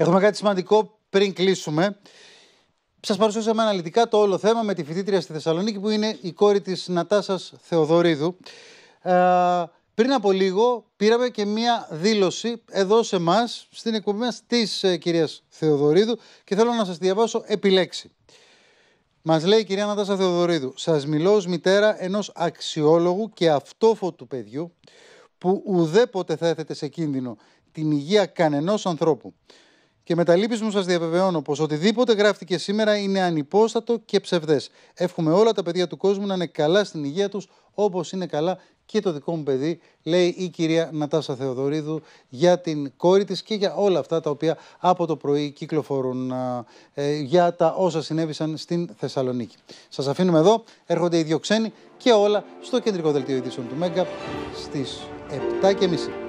Έχουμε κάτι σημαντικό πριν κλείσουμε. Σας παρουσιάσαμε αναλυτικά το όλο θέμα με τη φοιτήτρια στη Θεσσαλονίκη που είναι η κόρη της Νατάσας Θεοδωρίδου. Ε, πριν από λίγο πήραμε και μία δήλωση εδώ σε εμάς, στην εκπομπή μας της ε, κυρίας Θεοδωρίδου και θέλω να σας διαβάσω επιλέξει. Μας λέει η κυρία Νατάσα Θεοδωρίδου, σας μιλώ ως μητέρα ενός αξιόλογου και αυτόφωτου παιδιού που ουδέποτε θα έθετε σε κίνδυνο την υγεία κανενός ανθρώπου. Και με τα λύπης μου σας διαβεβαιώνω πως οτιδήποτε γράφτηκε σήμερα είναι ανυπόστατο και ψευδές. Εύχομαι όλα τα παιδιά του κόσμου να είναι καλά στην υγεία τους, όπως είναι καλά και το δικό μου παιδί, λέει η κυρία Νατάσα Θεοδωρίδου για την κόρη της και για όλα αυτά τα οποία από το πρωί κυκλοφορούν ε, για τα όσα συνέβησαν στην Θεσσαλονίκη. Σας αφήνουμε εδώ, έρχονται οι δύο ξένοι και όλα στο κεντρικό δελτίο ειδήσεων του Μέγκα στις 7.30.